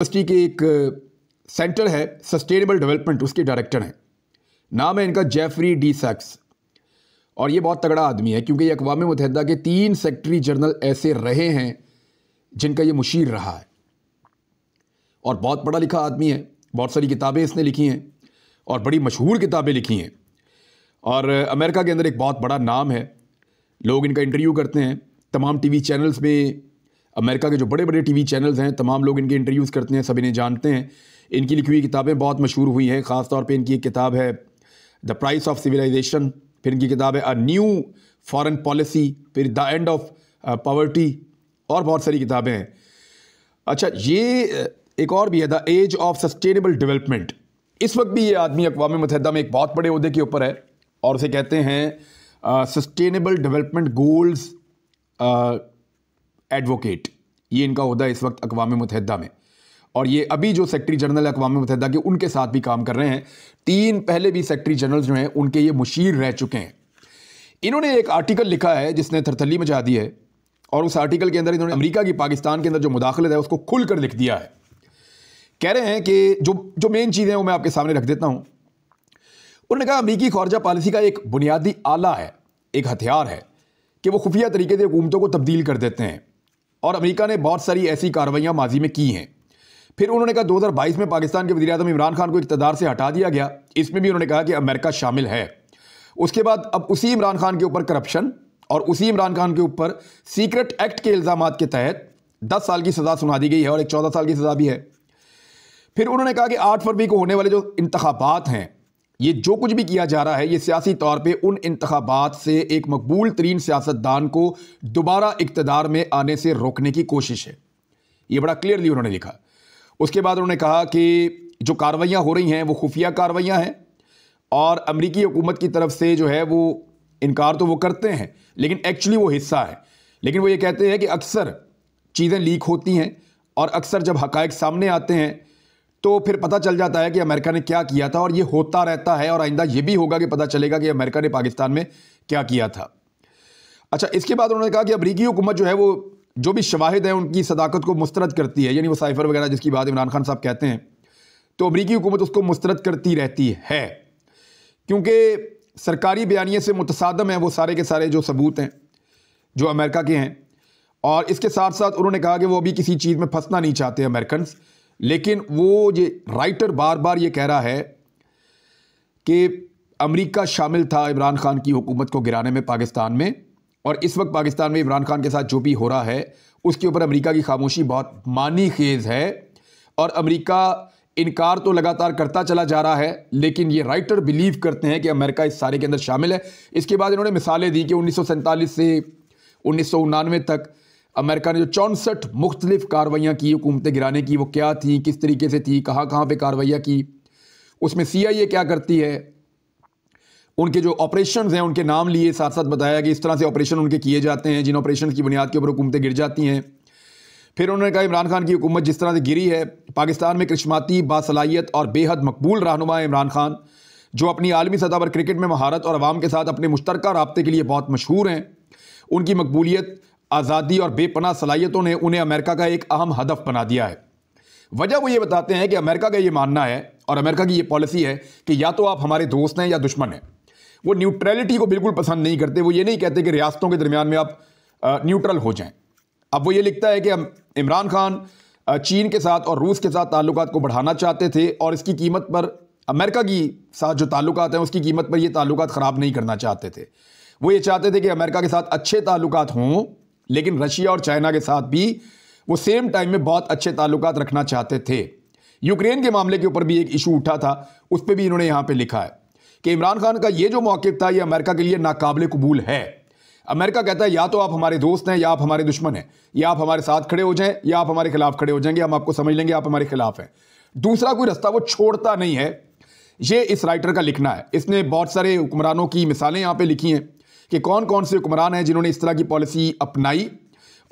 university के एक centre uh, है सस्टेनेबल डेवलपमेंट उसके डायरेक्टर हैं नाम है इनका जेफरी डी सैक्स और ये बहुत तगड़ा आदमी है क्योंकि ये अकवा मुतहदा के तीन सेक्रेटरी जनरल ऐसे रहे हैं जिनका ये मुशीर रहा है और बहुत पढ़ा लिखा आदमी है बहुत सारी किताबें इसने लिखी हैं और बड़ी मशहूर किताबें लिखी हैं और uh, अमेरिका के अंदर एक बहुत बड़ा नाम है लोग इनका इंटरव्यू करते हैं तमाम टीवी चैनल्स में अमेरिका के जो बड़े बड़े टीवी चैनल्स हैं तमाम लोग इनके इंटरव्यूज़ करते हैं सब इन्हें जानते हैं इनकी लिखी हुई किताबें बहुत मशहूर हुई हैं ख़ासतौर पर इनकी एक किताब है द प्राइस ऑफ सिविलाइजेशन फिर इनकी किताब है अ न्यू फॉरन पॉलिसी फिर द एंड ऑफ पावर्टी और बहुत सारी किताबें हैं अच्छा ये uh, एक और भी है the age of sustainable development इस वक्त भी ये आदमी अकवा मतहदा में एक बहुत बड़े अहदे के ऊपर है और उसे कहते हैं सस्टेनेबल डेवलपमेंट गोल्स एडवोकेट ये इनका उहदा इस वक्त अकवा मुतहदा में और ये अभी जो सेक्रेटरी जनरल अकवा मुतहदा के उनके साथ भी काम कर रहे हैं तीन पहले भी सेक्रेटरी जनरल जो हैं उनके ये मुशीर रह चुके हैं इन्होंने एक आर्टिकल लिखा है जिसने थरथली मचा दी है और उस आर्टिकल के अंदर इन्होंने अमेरिका की पाकिस्तान के अंदर जो मुदाखलत है उसको खुल कर लिख दिया है कह रहे हैं कि जो जो मेन चीज़ें वो मैं आपके सामने रख देता हूँ उन्होंने कहा अमरीकी खारजा पॉलिसी का एक बुनियादी आला है एक हथियार है कि वो खुफिया तरीके से हुकूमतों को तब्दील कर देते हैं और अमेरिका ने बहुत सारी ऐसी कार्रवाइयाँ माजी में की हैं फिर उन्होंने कहा बाईस में पाकिस्तान के वजी अजम इमरान खान को इकतदार से हटा दिया गया इसमें भी उन्होंने कहा कि अमेरिका शामिल है उसके बाद अब उसी इमरान खान के ऊपर करप्शन और उसी इमरान खान के ऊपर सीक्रेट एक्ट के इल्ज़ाम के तहत दस साल की सज़ा सुना दी गई है और एक चौदह साल की सज़ा भी है फिर उन्होंने कहा कि आठ फरवरी को होने वाले जो इंतबात हैं ये जो कुछ भी किया जा रहा है ये सियासी तौर पे उन इंतबात से एक मकबूल तरीन सियासतदान को दोबारा इकतदार में आने से रोकने की कोशिश है ये बड़ा क्लियरली उन्होंने लिखा उसके बाद उन्होंने कहा कि जो कार्रवाइयाँ हो रही हैं वो खुफिया कार्रवाइयाँ हैं और अमरीकी हुकूमत की तरफ से जो है वो इनकार तो वो करते हैं लेकिन एक्चुअली वो हिस्सा है लेकिन वो ये कहते हैं कि अक्सर चीज़ें लीक होती हैं और अक्सर जब हकायक सामने आते हैं तो फिर पता चल जाता है कि अमेरिका ने क्या किया था और ये होता रहता है और आइंदा ये भी होगा कि पता चलेगा कि अमेरिका ने पाकिस्तान में क्या किया था अच्छा इसके बाद उन्होंने कहा कि अमरीकी हुकूमत जो है वो जो भी शवाहद हैं उनकी सदाकत को मुस्तरद करती है यानी वो साइफर वगैरह जिसकी बात इमरान खान साहब कहते हैं तो अमरीकी हुकूमत उसको मुस्तरद करती रहती है क्योंकि सरकारी बयानिए से मुतसादम हैं वो सारे के सारे जो सबूत हैं जो अमेरिका के हैं और इसके साथ साथ उन्होंने कहा कि वो अभी किसी चीज़ में फंसना नहीं चाहते अमेरिकन लेकिन वो जो राइटर बार बार ये कह रहा है कि अमेरिका शामिल था इमरान खान की हुकूमत को गिराने में पाकिस्तान में और इस वक्त पाकिस्तान में इमरान खान के साथ जो भी हो रहा है उसके ऊपर अमेरिका की खामोशी बहुत मानी खेज़ है और अमेरिका इनकार तो लगातार करता चला जा रहा है लेकिन ये राइटर बिलीव करते हैं कि अमेरिका इस सारे के अंदर शामिल है इसके बाद इन्होंने मिसालें दी कि उन्नीस से उन्नीस तक अमेरिका ने जो चौंसठ मुख्तलिफ कार्रवाइयाँ की हुकूमतें गिराने की वो क्या थी किस तरीके से थी कहाँ कहाँ पर कार्रवाइयाँ की उसमें सी आई ए क्या करती है उनके जो ऑपरेशन हैं उनके नाम लिए साथ साथ बताया कि इस तरह से ऑपरेशन उनके किए जाते हैं जिन ऑपरेशन की बुनियाद के ऊपर हुकूमतें गिर जाती हैं फिर उन्होंने कहा इमरान खान की हुकूमत जिस तरह से गिरी है पाकिस्तान में करिश्माती बासलाहियत और बेहद मकबूल रहनुमा इमरान खान जो अपनी आलमी सतह पर क्रिकेट में महारत और आवाम के साथ अपने मुश्तरक रबते के लिए बहुत मशहूर हैं उनकी मकबूलीत आज़ादी और बेपना सलाहियतों ने उन्हें अमेरिका का एक अहम हदफ बना दिया है वजह वो ये बताते हैं कि अमेरिका का ये मानना है और अमेरिका की ये पॉलिसी है कि या तो आप हमारे दोस्त हैं या दुश्मन हैं वो न्यूट्रलिटी को बिल्कुल पसंद नहीं करते वो ये नहीं कहते कि रियासतों के दरमियान में आप न्यूट्रल हो जाएं अब वो ये लिखता है कि इमरान खान चीन के साथ और रूस के साथ ताल्लुक को बढ़ाना चाहते थे और इसकी कीमत पर अमेरिका की साथ जो ताल्लुक हैं उसकी कीमत पर ये ताल्लुक ख़राब नहीं करना चाहते थे वो ये चाहते थे कि अमेरिका के साथ अच्छे ताल्लुक हों लेकिन रशिया और चाइना के साथ भी वो सेम टाइम में बहुत अच्छे ताल्लुक रखना चाहते थे यूक्रेन के मामले के ऊपर भी एक इशू उठा था उस पर भी इन्होंने यहाँ पर लिखा है कि इमरान खान का ये जो मौक़ था ये अमेरिका के लिए नाकबले कबूल है अमेरिका कहता है या तो आप हमारे दोस्त हैं या आप हमारे दुश्मन हैं या आप हमारे साथ खड़े हो जाएं या आप हमारे खिलाफ खड़े हो जाएंगे हम आपको समझ लेंगे आप हमारे खिलाफ हैं दूसरा कोई रास्ता वो छोड़ता नहीं है ये इस राइटर का लिखना है इसने बहुत सारे हुक्मरानों की मिसालें यहाँ पे लिखी हैं कि कौन कौन से हुक्मरान हैं जिन्होंने इस तरह की पॉलिसी अपनाई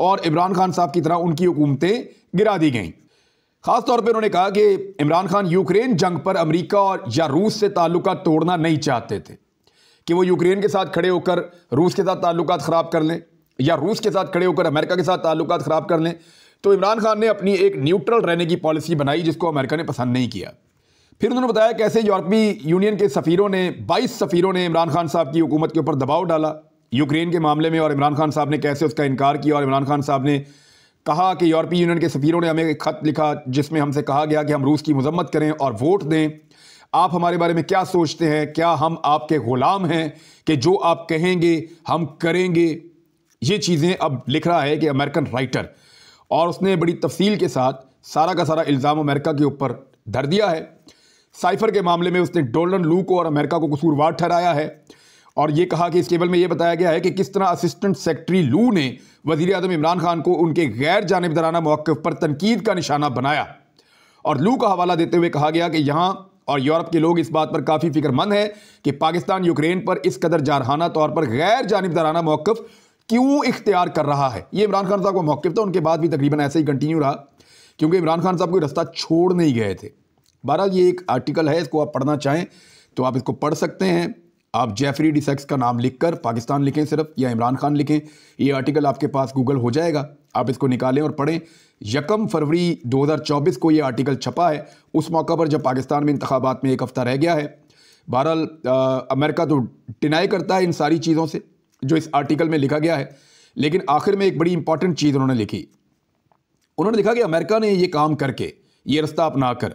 और इमरान खान साहब की तरह उनकी हुकूमतें गिरा दी गईं खासतौर पर उन्होंने कहा कि इमरान खान यूक्रेन जंग पर अमरीका और या रूस से ताल्लुक तोड़ना नहीं चाहते थे कि वो यूक्रेन के साथ खड़े होकर रूस के साथ ताल्लुक ख़राब कर लें या रूस के साथ खड़े होकर अमेरिका के साथ ताल्लुक ख़राब कर लें तो इमरान खान ने अपनी एक न्यूट्रल रहने की पॉलिसी बनाई जिसको अमेरिका ने पसंद नहीं किया फिर उन्होंने बताया कैसे यूरोपी यूनियन के सफ़ीरों ने 22 सफ़ीरों ने इमरान खान साहब की हुकूमत के ऊपर दबाव डाला यूक्रेन के मामले में और इमरान खान साहब ने कैसे उसका इनकार किया और इमरान खान साहब ने कहा कि यूरोपीय यूनियन के सफ़ीरों ने हमें एक ख़त लिखा जिसमें हमसे कहा गया कि हम रूस की मजम्मत करें और वोट दें आप हमारे बारे में क्या सोचते हैं क्या हम आपके ग़ुलाम हैं कि जो आप कहेंगे हम करेंगे ये चीज़ें अब लिख रहा है कि अमेरिकन राइटर और उसने बड़ी तफसील के साथ सारा का सारा इल्ज़ाम अमेरिका के ऊपर धर दिया है साइफर के मामले में उसने डोनल्ड लू को और अमेरिका को कसूरवार ठहराया है और ये कहा कि इस टेबल में ये बताया गया है कि किस तरह असिस्टेंट सेक्रेटरी लू ने वजीर अजम इमरान खान को उनके गैर जानबदाराना मौक़ पर तनकीद का निशाना बनाया और लू का हवाला देते हुए कहा गया कि यहाँ और यूरोप के लोग इस बात पर काफ़ी फिक्रमंद हैं कि पाकिस्तान यूक्रेन पर इस कदर जारहाना तौर पर गैर जानबदाराना मौक़ क्यों इख्तियार कर रहा है ये इमरान खान साहब का मौक़ था उनके बाद भी तकरीबन ऐसे ही कंटिन्यू रहा क्योंकि इमरान खान साहब कोई रास्ता छोड़ नहीं गए थे बहरहाल ये एक आर्टिकल है इसको आप पढ़ना चाहें तो आप इसको पढ़ सकते हैं आप जेफरी डिसेक्स का नाम लिखकर पाकिस्तान लिखें सिर्फ या इमरान खान लिखें ये आर्टिकल आपके पास गूगल हो जाएगा आप इसको निकालें और पढ़ें यकम फरवरी 2024 को ये आर्टिकल छपा है उस मौका पर जब पाकिस्तान में इंतबात में एक हफ़्ता रह गया है बहरहाल अमेरिका तो डिनाई करता है इन सारी चीज़ों से जो इस आर्टिकल में लिखा गया है लेकिन आखिर में एक बड़ी इंपॉर्टेंट चीज़ उन्होंने लिखी उन्होंने लिखा कि अमेरिका ने ये काम करके ये रास्ता अपना कर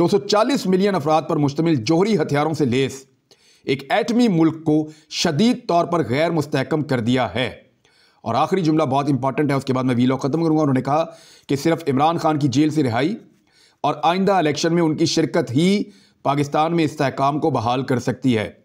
240 मिलियन अफराद पर मुश्तमिल जोहरी हथियारों से लेस एक एटमी मुल्क को शदीद तौर पर गैर मुस्तकम कर दिया है और आखिरी जुमला बहुत इंपॉर्टेंट है उसके बाद मैं वीलो ख़त्म करूंगा उन्होंने कहा कि सिर्फ इमरान खान की जेल से रिहाई और आइंदा इलेक्शन में उनकी शिरकत ही पाकिस्तान में इसकाम को बहाल कर सकती है